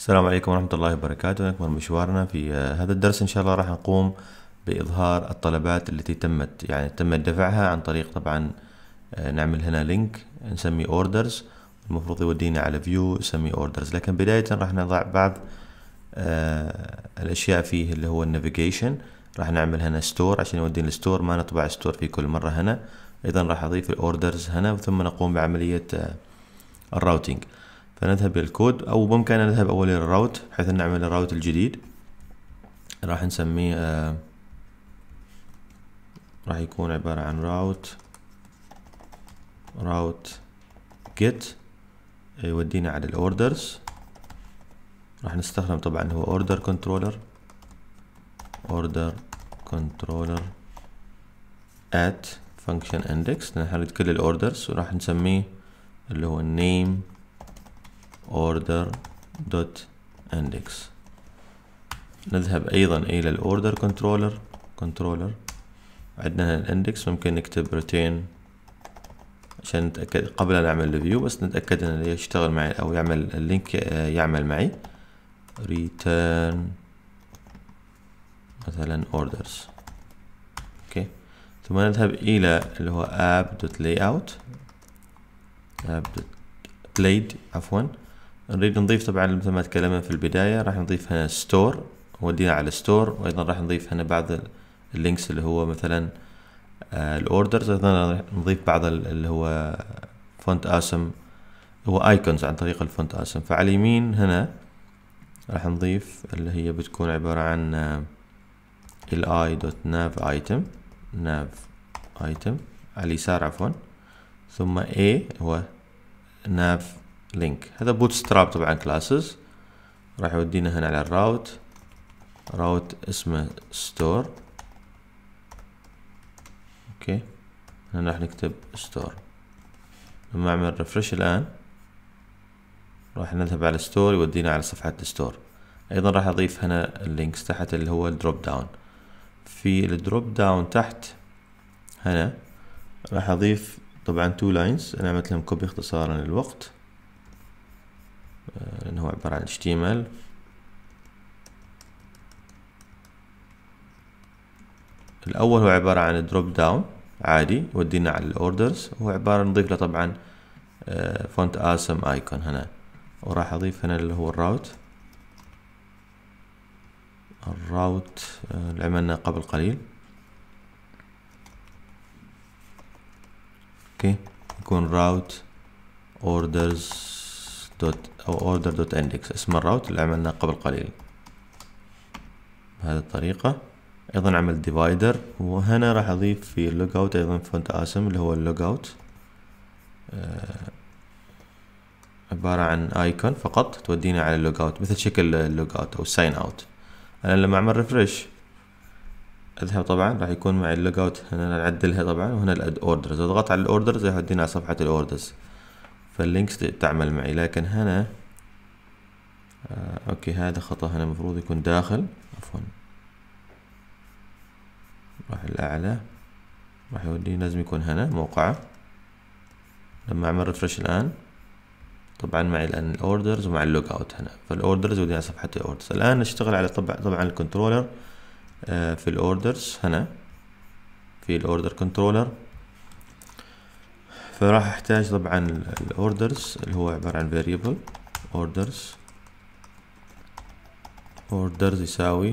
السلام عليكم ورحمة الله وبركاته نكمل مشوارنا في آه، هذا الدرس إن شاء الله راح نقوم بإظهار الطلبات التي تمت يعني تم دفعها عن طريق طبعا آه، نعمل هنا لينك نسمي اوردرز المفروض يودينا على فيو نسمي اوردرز لكن بداية راح نضع بعض آه، الأشياء فيه اللي هو النافيجيشن راح نعمل هنا ستور عشان يودينا الستور ما نطبع ستور في كل مرة هنا أيضا راح أضيف الاوردرز هنا ثم نقوم بعملية الراوتينج فنذهب إلى الكود أو بإمكاننا نذهب اول إلى الراوت بحيث نعمل الراوت الجديد راح نسميه آه راح يكون عبارة عن راوت راوت جيت يودينا على الاوردرز راح نستخدم طبعا هو اوردر كنترولر اوردر كنترولر at function index نحرد كل الاوردرز وراح نسميه اللي هو name order dot index نذهب ايضا الى الاوردر كنترولر كنترولر عندنا هنا الاندكس ممكن نكتب ريتين عشان نتاكد قبل ان اعمل ريفيو بس نتاكد انه يشتغل معي او يعمل اللينك آه، يعمل معي ريتيرن مثلا اوردرز اوكي ثم نذهب الى اللي هو app.layout app.played عفوا نريد نضيف طبعا مثل ما تكلمنا في البداية راح نضيف هنا ستور ودينا على ستور آه، وايضا راح نضيف هنا بعض اللينكس اللي هو مثلا الاوردرز ايضا نضيف بعض اللي هو فونت اسم هو ايكونز عن طريق الفونت اسم فعلى اليمين هنا راح نضيف اللي هي بتكون عبارة عن الاي دوت ناف ايتم ناف ايتم على اليسار عفوا ثم a هو ناف لينك هذا بوتستراب طبعا كلاسز راح يودينا هنا على الراوت راوت اسمه ستور اوكي هنا راح نكتب ستور لما اعمل ريفرش الان راح نذهب على ستور يودينا على صفحة ستور ايضا راح اضيف هنا اللينكس تحت اللي هو الدروب داون في الدروب داون تحت هنا راح اضيف طبعا تو لاينز انا عملت لهم كوبي اختصارا للوقت آه، لأنه هو عبارة عن HTML الأول هو عبارة عن دروب داون عادي ودينا على الأوردرز هو عبارة نضيف له طبعا فونت اسم ايكون هنا وراح اضيف هنا اللي هو الراوت الراوت آه، اللي عملنا قبل قليل اوكي يكون راوت اوردرز دوت أو اوردر دوت اندكس اسم الراوت اللي عملناه قبل قليل بهذه الطريقة أيضا عمل ديفايدر وهنا راح أضيف في اوت أيضا فونت اسم اللي هو اوت آه، عبارة عن ايكون فقط تودينا على اللوج اوت مثل شكل اللوج اوت او ساين اوت انا لما اعمل ريفرش اذهب طبعا راح يكون معي اللوج اوت هنا نعدلها طبعا وهنا الاد اوردرز اضغط على الاوردرز راح يودينا على صفحة الاوردرز فاللينكس تعمل معي لكن هنا آه اوكي هذا خطأ هنا المفروض يكون داخل عفوا راح الاعلى راح يوديني لازم يكون هنا موقعه لما اعمل ريفرش الان طبعا معي الان الاوردرز ومع اللوك اوت هنا فالاوردرز ودي على صفحه الاوردرز الان نشتغل على طبع طبعا الكنترولر آه في الاوردرز هنا في الاوردر كنترولر فراح احتاج طبعا الاوردرز اللي هو عبارة عن فاريبل اوردرز اوردرز يساوي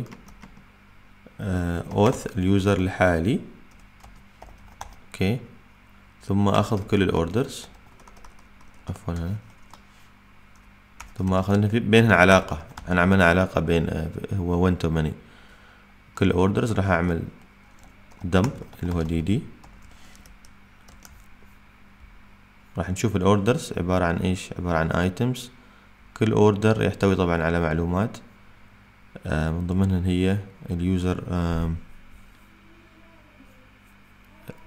اوث آه، اليوزر الحالي اوكي ثم اخذ كل الاوردرز عفوا ثم اخذنا في بينهن علاقة انا عملنا علاقة بين آه، هو وين تو ماني كل اوردرز راح اعمل دمب اللي هو دي دي راح نشوف الاوردرز عبارة عن ايش عبارة عن ايتمز كل اوردر يحتوي طبعا على معلومات آه من ضمنها هي اليوزر آه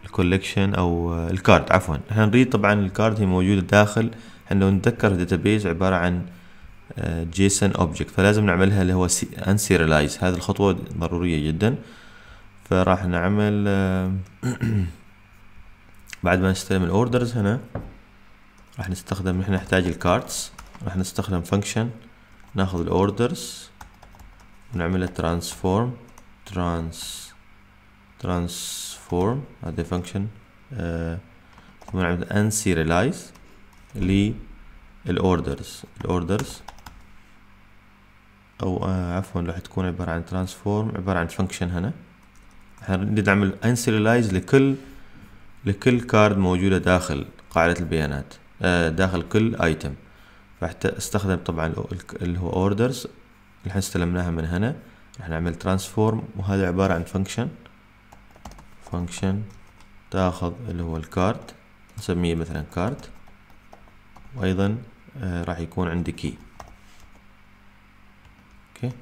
الكوليكشن او آه الكارد عفوا احنا نريد طبعا الكارد هي موجودة داخل احنا لو نتذكر الداتابيز عبارة عن جيسون آه، اوبجكت فلازم نعملها اللي هو انسيرلايز هذه الخطوة ضرورية جدا فراح نعمل بعد ما نستلم الاوردرز هنا راح نستخدم نحن نحتاج الكارتس راح نستخدم فانكشن ناخذ الاوردرز ونعملها ترانسفورم ترانس ترانسفورم هذه فانكشن آه، ثم نعمل ان سيريلايز للاوردرز الاوردرز او آه عفوا راح تكون عباره عن ترانسفورم عباره عن فانكشن هنا ندعم نريد نعمل ان سيريلايز لكل لكل كارد موجوده داخل قاعده البيانات آه، داخل كل ايتم فحتى استخدم طبعا اللي هو اوردرز اللي احنا استلمناها من هنا راح نعمل ترانسفورم وهذا عبارة عن فانكشن فانكشن تاخذ اللي هو الكارت نسميه مثلا كارت وايضا آه، راح يكون عندي كي اوكي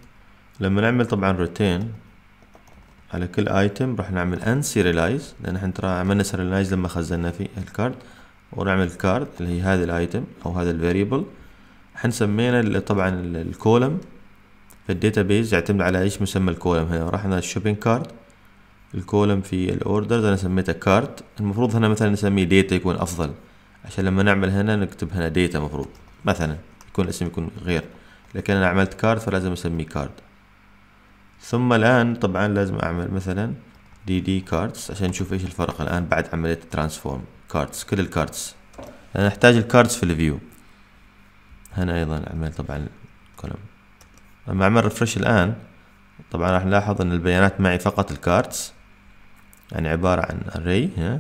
لما نعمل طبعا روتين على كل ايتم راح نعمل ان سيريلايز لان احنا ترى عملنا سيريلايز لما خزنا في الكارت ونعمل كارد اللي هي هذا الايتم او هذا الفاريبل حنسمينا طبعا الكولم في الداتابيز يعتمد على ايش مسمى الكولم هنا رحنا الشوبينج كارد الكولم في الاوردرز انا سميته كارد المفروض هنا مثلا نسميه داتا يكون افضل عشان لما نعمل هنا نكتب هنا داتا مفروض مثلا يكون الاسم يكون غير لكن انا عملت كارد فلازم اسميه كارد ثم الان طبعا لازم اعمل مثلا دي دي كاردز عشان نشوف ايش الفرق الان بعد عملية الترانسفورم كاردز كل الكاردز نحتاج الكاردز في الفيو هنا ايضا اعمل طبعا كولم اما اعمل ريفرش الان طبعا راح نلاحظ ان البيانات معي فقط الكاردز يعني عبارة عن array هنا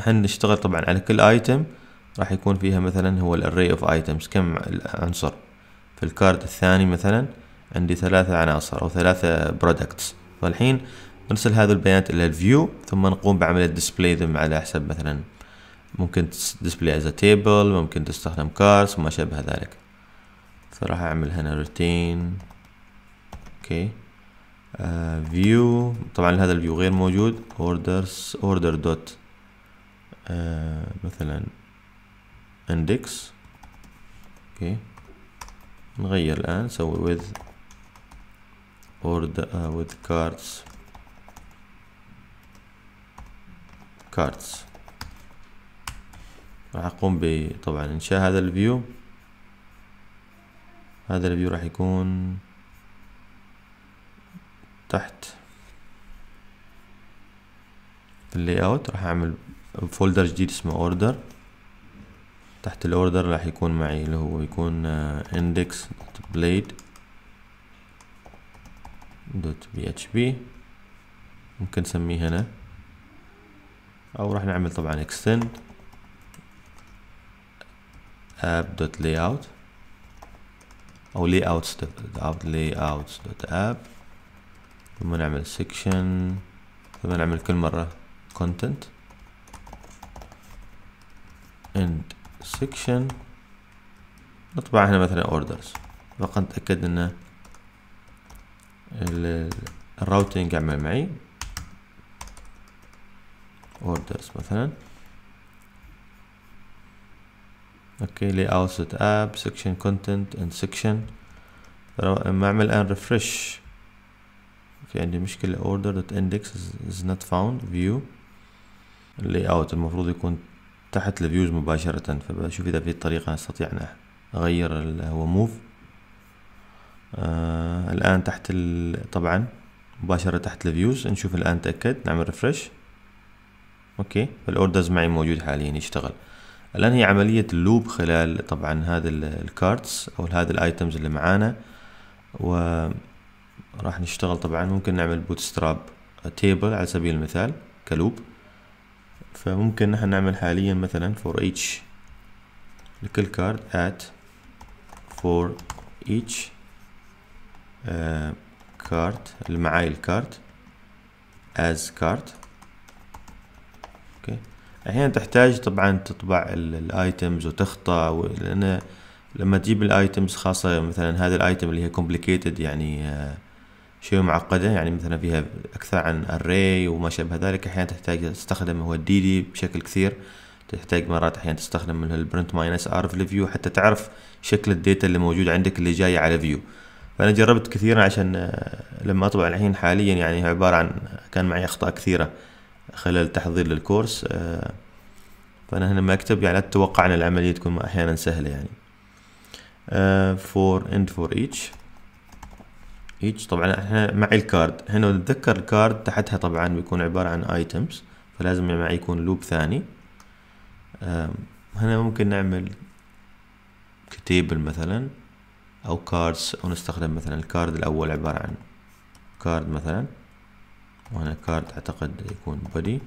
هنشتغل طبعا على كل ايتم راح يكون فيها مثلا هو الاري اوف ايتمز كم عنصر في الكارد الثاني مثلا عندي ثلاثة عناصر او ثلاثة برودكتس فالحين نرسل هذا البيانات الى الفيو ثم نقوم بعمل ديسبلاي ذم على حسب مثلا ممكن ديسبلاي از تيبل ممكن تستخدم كارس وما شابه ذلك فراح اعمل هنا روتين اوكي فيو طبعا هذا الفيو غير موجود اوردرز اوردر دوت مثلا اندكس اوكي نغير الان نسوي with order uh, with cards كاردز راح اقوم بطبعا انشاء هذا الفيو هذا الفيو راح يكون تحت اللي اوت راح اعمل فولدر جديد اسمه اوردر تحت الاوردر راح يكون معي اللي هو يكون آه، index بليد دوت بي اتش بي ممكن نسميه هنا او راح نعمل طبعا extend app.layout او layouts.app ثم نعمل section ثم نعمل كل مرة content end section نطبع هنا مثلا orders فقط نتأكد ان الراوتينج يعمل معي اوردرز مثلا اوكي لي اوت سيت اب سكشن كونتنت اند سكشن لما اعمل الان ريفرش اوكي عندي مشكله اوردر دوت اندكس از نوت فاوند فيو اللي اوت المفروض يكون تحت الفيوز مباشره فبشوف اذا في طريقه استطيع ان اغير هو موف آه الان تحت طبعا مباشره تحت الفيوز نشوف الان تاكد نعمل ريفرش اوكي الاوردرز معي موجود حاليا يشتغل الان هي عمليه اللوب خلال طبعا هذا الكارتس او هذا الايتمز اللي معانا و راح نشتغل طبعا ممكن نعمل بوتستراب تيبل على سبيل المثال كلوب فممكن نحن نعمل حاليا مثلا فور each لكل كارد ات فور each كارد آه، اللي معاي الكارد از كارد اوكي الحين تحتاج طبعا تطبع الايتمز وتخطى لان لما تجيب الايتمز خاصه مثلا هذا الايتم اللي هي كومبليكيتد يعني آه، شيء معقده يعني مثلا فيها اكثر عن اري وما شابه ذلك احيانا تحتاج تستخدم هو الدي دي بشكل كثير تحتاج مرات احيانا تستخدم البرنت ماينس ار في الفيو حتى تعرف شكل الداتا اللي موجود عندك اللي جايه على فيو فانا جربت كثيرا عشان آه، لما اطبع الحين حاليا يعني عباره عن كان معي اخطاء كثيره خلال التحضير للكورس آه، فأنا هنا ما اكتب يعني أتوقع أن العملية تكون أحيانا سهلة يعني آه، for and for each each طبعا احنا معي الكارد هنا نتذكر الكارد تحتها طبعا بيكون عبارة عن items فلازم معي يكون لوب ثاني هنا ممكن نعمل كتيبل مثلا او كاردز ونستخدم مثلا الكارد الاول عبارة عن كارد مثلا وهنا كارد اعتقد يكون بودي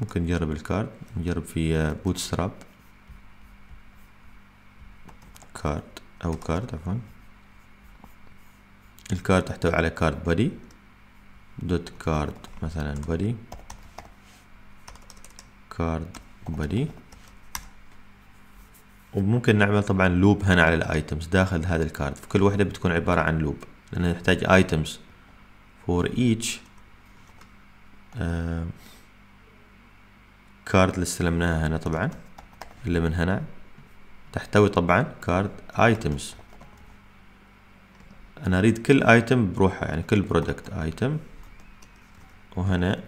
ممكن نجرب الكارد نجرب في بوت ستراب كارد او كارد عفوا الكارد تحتوي على كارد بودي دوت كارد مثلا بودي كارد بودي وممكن نعمل طبعا لوب هنا على الايتمز داخل هذا الكارد فكل وحده بتكون عباره عن لوب لان نحتاج ايتمز فور ايتش كارد اللي استلمناها هنا طبعا اللي من هنا تحتوي طبعا كارد ايتمز انا اريد كل ايتم بروحه يعني كل برودكت ايتم وهنا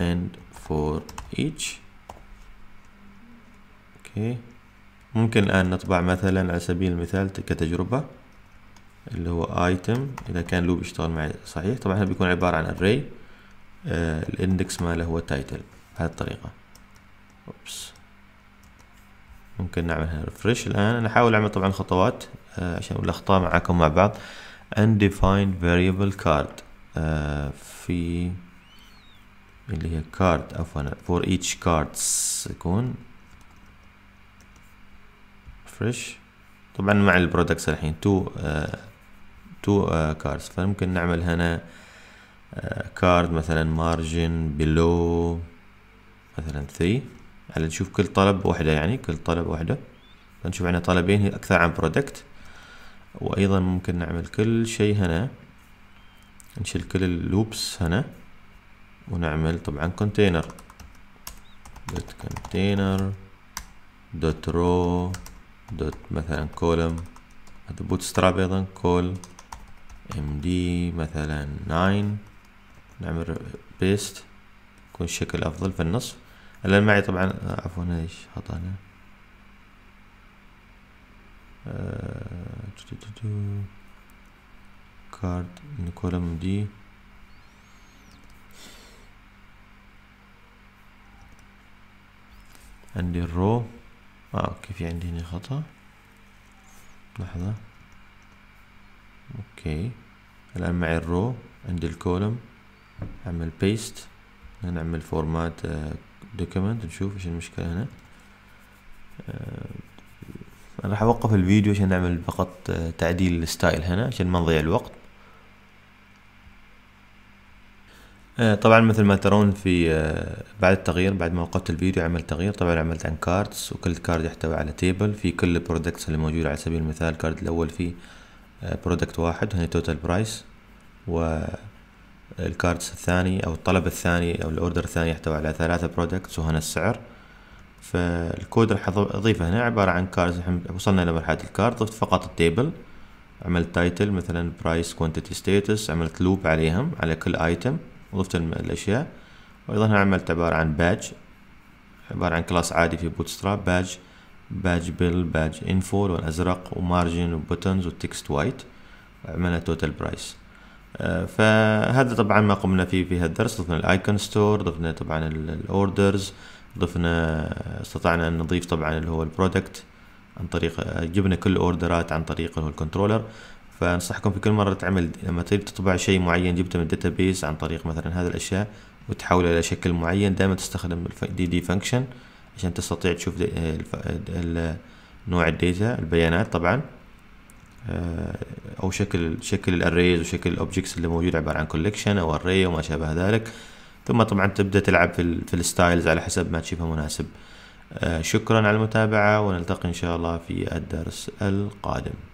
اند فور ايتش اوكي ممكن الآن نطبع مثلا على سبيل المثال كتجربة اللي هو ايتم إذا كان لوب يشتغل معي صحيح طبعا هنا بيكون عبارة عن array آه الاندكس ماله هو تايتل بهذه الطريقة أوبس. ممكن نعمل هنا ريفرش الآن أنا أحاول أعمل طبعا خطوات آه، عشان الأخطاء معاكم مع بعض undefined variable card آه، في اللي هي card عفوا for each cards يكون فريش طبعا مع البرودكتس الحين تو تو كاردز فممكن نعمل هنا كارد uh, مثلا مارجن بلو مثلا ثري على نشوف كل طلب وحده يعني كل طلب وحده فنشوف عندنا طلبين اكثر عن برودكت وايضا ممكن نعمل كل شيء هنا نشيل كل اللوبس هنا ونعمل طبعا كونتينر دوت كونتينر دوت رو دوت مثلا كولم هذا بوتستراب ايضا كول ام دي مثلا 9 نعمل بيست يكون الشكل افضل في النص الان معي طبعا عفوا ايش خطانا كارد كولم دي عندي الرو اه اوكي في يعني عندي هنا خطأ لحظة اوكي الان معي الرو عندي الكولم اعمل بيست نعمل فورمات آه، دوكيمنت نشوف ايش المشكلة هنا آه، انا راح اوقف الفيديو عشان نعمل فقط آه، تعديل الستايل هنا عشان ما نضيع الوقت آه، طبعا مثل ما ترون في آه، بعد التغيير بعد ما وقفت الفيديو عملت تغيير طبعا عملت عن كاردز وكل كارد يحتوي على تيبل في كل البرودكتس اللي موجودة على سبيل المثال الكارد الأول فيه برودكت آه، واحد هنا توتال برايس والكاردز الثاني أو الطلب الثاني أو الأوردر الثاني يحتوي على ثلاثة برودكتس وهنا السعر فالكود راح أضيفه هنا عبارة عن كاردز وصلنا لمرحلة الكارد ضفت فقط التيبل عملت تايتل مثلا برايس كوانتيتي ستيتس عملت لوب عليهم على كل ايتم وضفت الأشياء وأيضا هنا عملت عبارة عن باج عبارة عن كلاس عادي في بوتستراب باج باج بيل باج انفو لون أزرق ومارجن وبوتنز وتكست وايت عملنا توتال آه، برايس فهذا طبعا ما قمنا فيه في هذا الدرس ضفنا الايكون ستور ضفنا طبعا الاوردرز ضفنا استطعنا ان نضيف طبعا اللي هو البرودكت عن طريق آه، جبنا كل الاوردرات عن طريق الكنترولر فانصحكم في كل مره تعمل لما تريد تطبع شيء معين جبته من الداتابيس عن طريق مثلا هذه الاشياء وتحوله الى شكل معين دائما تستخدم الدي دي فانكشن عشان تستطيع تشوف نوع الداتا البيانات طبعا آه، او شكل شكل الاريز وشكل الاوبجكتس اللي موجود عباره عن كولكشن او اري وما شابه ذلك ثم طبعا تبدا تلعب في, في الستايلز على حسب ما تشوفه مناسب آه، شكرا على المتابعه ونلتقي ان شاء الله في الدرس القادم